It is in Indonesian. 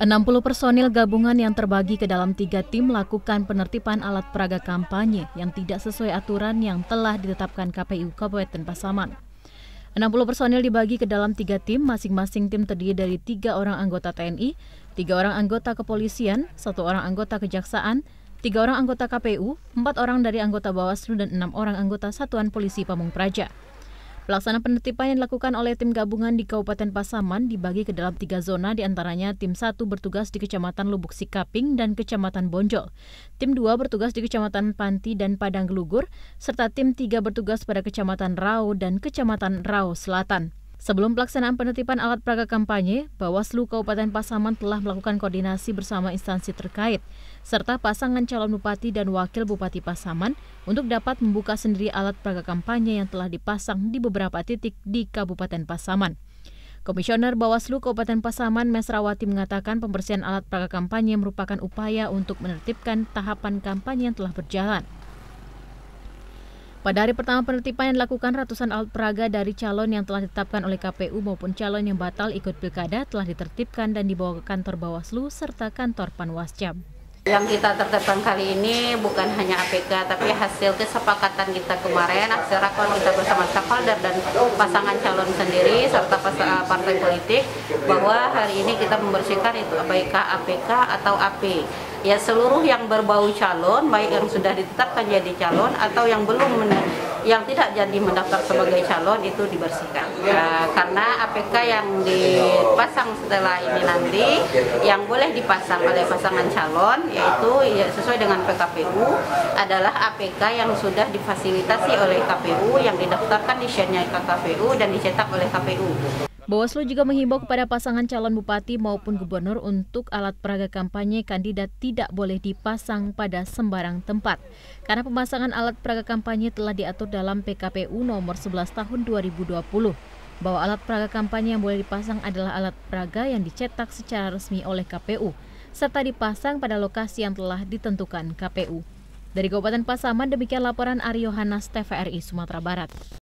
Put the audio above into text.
60 personil gabungan yang terbagi ke dalam tiga tim melakukan penertiban alat peraga kampanye yang tidak sesuai aturan yang telah ditetapkan KPU Kabupaten Pasaman. 60 personil dibagi ke dalam tiga tim, masing-masing tim terdiri dari tiga orang anggota TNI, tiga orang anggota kepolisian, satu orang anggota kejaksaan, tiga orang anggota KPU, empat orang dari anggota Bawaslu, dan enam orang anggota Satuan Polisi Pamung Praja. Pelaksana penertiban yang dilakukan oleh tim gabungan di Kabupaten Pasaman dibagi ke dalam tiga zona diantaranya tim satu bertugas di Kecamatan Lubuk Sikaping dan Kecamatan Bonjol, tim dua bertugas di Kecamatan Panti dan Padang Gelugur, serta tim tiga bertugas pada Kecamatan Rao dan Kecamatan Rao Selatan. Sebelum pelaksanaan penertiban alat peraga kampanye, Bawaslu Kabupaten Pasaman telah melakukan koordinasi bersama instansi terkait, serta pasangan calon bupati dan wakil bupati Pasaman untuk dapat membuka sendiri alat peraga kampanye yang telah dipasang di beberapa titik di Kabupaten Pasaman. Komisioner Bawaslu Kabupaten Pasaman Mesrawati mengatakan pembersihan alat peraga kampanye merupakan upaya untuk menertibkan tahapan kampanye yang telah berjalan. Pada hari pertama penertiban yang dilakukan, ratusan alat peraga dari calon yang telah ditetapkan oleh KPU maupun calon yang batal ikut pilkada telah ditertibkan dan dibawa ke kantor Bawaslu serta kantor Panwascam. Yang kita tertibkan kali ini bukan hanya APK, tapi hasil kesepakatan kita kemarin, hasil rakon kita bersama stakeholder dan pasangan calon sendiri, serta eh, partai politik, bahwa hari ini kita membersihkan itu baik APK atau AP ya seluruh yang berbau calon baik yang sudah ditetapkan jadi calon atau yang belum yang tidak jadi mendaftar sebagai calon itu dibersihkan ya, karena APK yang dipasang setelah ini nanti yang boleh dipasang oleh pasangan calon yaitu ya, sesuai dengan PKPU adalah APK yang sudah difasilitasi oleh KPU yang didaftarkan di KPU dan dicetak oleh KPU Bawaslu juga menghimbau kepada pasangan calon bupati maupun gubernur untuk alat peraga kampanye kandidat tidak boleh dipasang pada sembarang tempat. Karena pemasangan alat peraga kampanye telah diatur dalam PKPU nomor 11 tahun 2020 bahwa alat peraga kampanye yang boleh dipasang adalah alat peraga yang dicetak secara resmi oleh KPU serta dipasang pada lokasi yang telah ditentukan KPU. Dari Kabupaten Pasaman, demikian laporan Aryo Hanas TVRI Sumatera Barat.